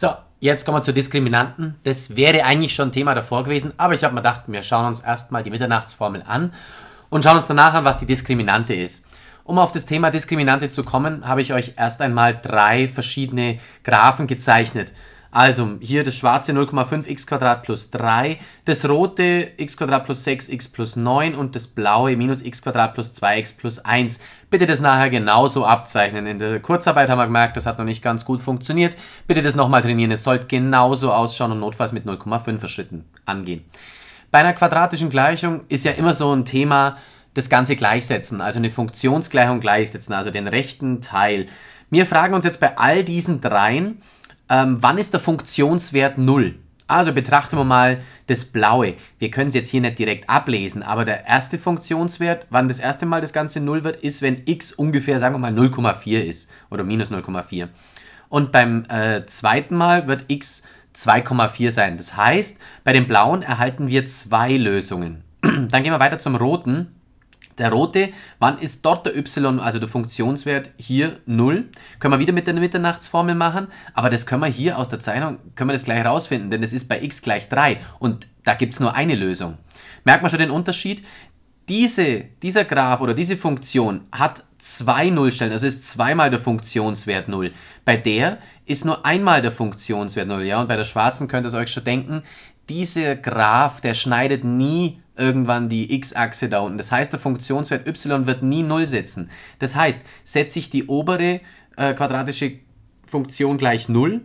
So, jetzt kommen wir zu Diskriminanten. Das wäre eigentlich schon Thema davor gewesen, aber ich habe mir gedacht, wir schauen uns erstmal die Mitternachtsformel an und schauen uns danach an, was die Diskriminante ist. Um auf das Thema Diskriminante zu kommen, habe ich euch erst einmal drei verschiedene Graphen gezeichnet. Also hier das schwarze 0,5x plus 3, das rote x plus 6x plus 9 und das blaue minus x plus 2x plus 1. Bitte das nachher genauso abzeichnen. In der Kurzarbeit haben wir gemerkt, das hat noch nicht ganz gut funktioniert. Bitte das nochmal trainieren. Es sollte genauso ausschauen und notfalls mit 0,5 er Schritten angehen. Bei einer quadratischen Gleichung ist ja immer so ein Thema, das Ganze gleichsetzen, also eine Funktionsgleichung gleichsetzen, also den rechten Teil. Wir fragen uns jetzt bei all diesen dreien, ähm, wann ist der Funktionswert 0? Also betrachten wir mal das Blaue. Wir können es jetzt hier nicht direkt ablesen, aber der erste Funktionswert, wann das erste Mal das Ganze 0 wird, ist, wenn x ungefähr, sagen wir mal, 0,4 ist oder minus 0,4. Und beim äh, zweiten Mal wird x 2,4 sein. Das heißt, bei dem Blauen erhalten wir zwei Lösungen. Dann gehen wir weiter zum Roten. Der rote, wann ist dort der y, also der Funktionswert, hier 0? Können wir wieder mit der Mitternachtsformel machen, aber das können wir hier aus der Zeichnung, können wir das gleich herausfinden, denn es ist bei x gleich 3 und da gibt es nur eine Lösung. Merkt man schon den Unterschied? Diese, dieser Graph oder diese Funktion hat zwei Nullstellen, also ist zweimal der Funktionswert 0. Bei der ist nur einmal der Funktionswert 0, ja, und bei der schwarzen könnt ihr es euch schon denken, dieser Graph, der schneidet nie irgendwann die x-Achse da unten. Das heißt, der Funktionswert y wird nie 0 setzen. Das heißt, setze ich die obere äh, quadratische Funktion gleich 0,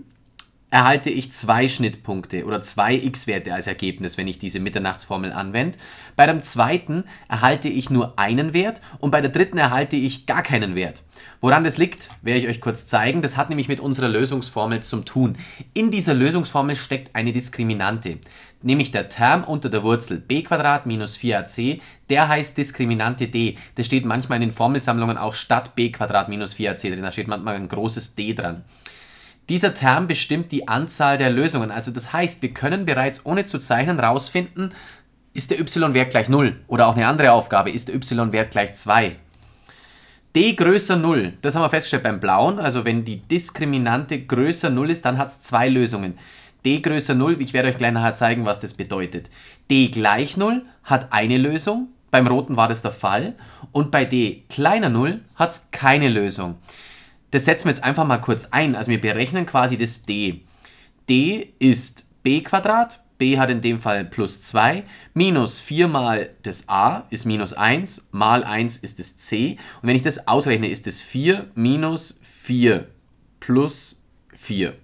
erhalte ich zwei Schnittpunkte oder zwei x-Werte als Ergebnis, wenn ich diese Mitternachtsformel anwende. Bei dem zweiten erhalte ich nur einen Wert und bei der dritten erhalte ich gar keinen Wert. Woran das liegt, werde ich euch kurz zeigen. Das hat nämlich mit unserer Lösungsformel zu Tun. In dieser Lösungsformel steckt eine Diskriminante nämlich der Term unter der Wurzel b minus 4ac, der heißt Diskriminante d. Das steht manchmal in den Formelsammlungen auch statt b minus 4ac drin, da steht manchmal ein großes d dran. Dieser Term bestimmt die Anzahl der Lösungen. Also das heißt, wir können bereits ohne zu zeichnen rausfinden, ist der y-Wert gleich 0 oder auch eine andere Aufgabe, ist der y-Wert gleich 2. d größer 0, das haben wir festgestellt beim blauen, also wenn die Diskriminante größer 0 ist, dann hat es zwei Lösungen. d größer 0, ich werde euch gleich nachher zeigen, was das bedeutet. d gleich 0 hat eine Lösung, beim roten war das der Fall und bei d kleiner 0 hat es keine Lösung. Das setzen wir jetzt einfach mal kurz ein. Also wir berechnen quasi das d. d ist b Quadrat, b hat in dem Fall plus 2, minus 4 mal das a ist minus 1, mal 1 ist das c. Und wenn ich das ausrechne, ist das 4 minus 4 plus 4.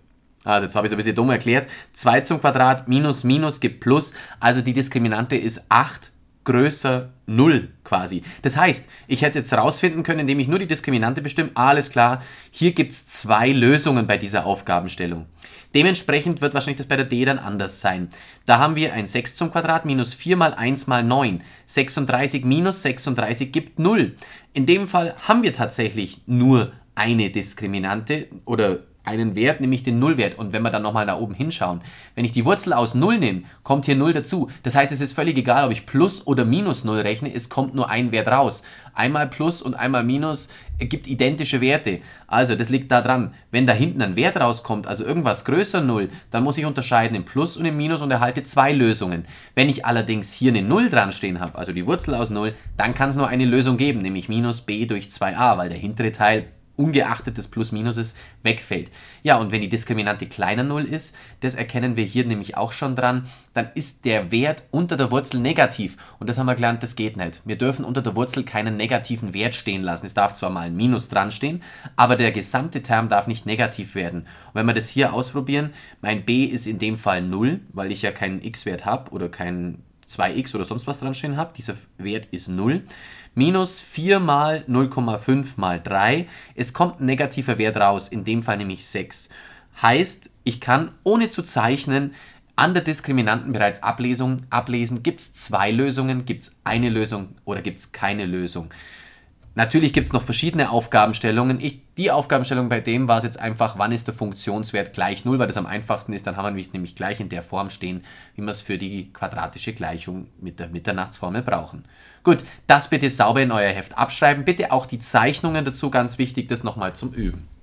Also jetzt habe ich es ein bisschen dumm erklärt. 2 zum Quadrat minus minus gibt plus. Also die Diskriminante ist 8 größer 0 quasi. Das heißt, ich hätte jetzt herausfinden können, indem ich nur die Diskriminante bestimme, ah, alles klar, hier gibt es zwei Lösungen bei dieser Aufgabenstellung. Dementsprechend wird wahrscheinlich das bei der D dann anders sein. Da haben wir ein 6 zum Quadrat minus 4 mal 1 mal 9. 36 minus 36 gibt 0. In dem Fall haben wir tatsächlich nur eine Diskriminante oder einen Wert, nämlich den Nullwert. Und wenn wir dann nochmal nach oben hinschauen, wenn ich die Wurzel aus 0 nehme, kommt hier 0 dazu. Das heißt, es ist völlig egal, ob ich plus oder minus 0 rechne, es kommt nur ein Wert raus. Einmal plus und einmal minus ergibt identische Werte. Also das liegt daran, wenn da hinten ein Wert rauskommt, also irgendwas größer 0, dann muss ich unterscheiden im Plus und im Minus und erhalte zwei Lösungen. Wenn ich allerdings hier eine 0 dran stehen habe, also die Wurzel aus 0, dann kann es nur eine Lösung geben, nämlich minus b durch 2a, weil der hintere Teil ungeachtet des Plus-Minuses wegfällt. Ja, und wenn die Diskriminante kleiner 0 ist, das erkennen wir hier nämlich auch schon dran, dann ist der Wert unter der Wurzel negativ. Und das haben wir gelernt, das geht nicht. Wir dürfen unter der Wurzel keinen negativen Wert stehen lassen. Es darf zwar mal ein Minus dran stehen, aber der gesamte Term darf nicht negativ werden. Und wenn wir das hier ausprobieren, mein b ist in dem Fall 0, weil ich ja keinen x-Wert habe oder keinen 2x oder sonst was dran stehen habe. dieser Wert ist 0, minus 4 mal 0,5 mal 3, es kommt ein negativer Wert raus, in dem Fall nämlich 6. Heißt, ich kann ohne zu zeichnen an der Diskriminanten bereits Ablesung, ablesen, gibt es zwei Lösungen, gibt es eine Lösung oder gibt es keine Lösung. Natürlich gibt es noch verschiedene Aufgabenstellungen. Ich, die Aufgabenstellung bei dem war es jetzt einfach, wann ist der Funktionswert gleich 0, weil das am einfachsten ist, dann haben wir es nämlich gleich in der Form stehen, wie wir es für die quadratische Gleichung mit der Mitternachtsformel brauchen. Gut, das bitte sauber in euer Heft abschreiben. Bitte auch die Zeichnungen dazu, ganz wichtig, das nochmal zum Üben.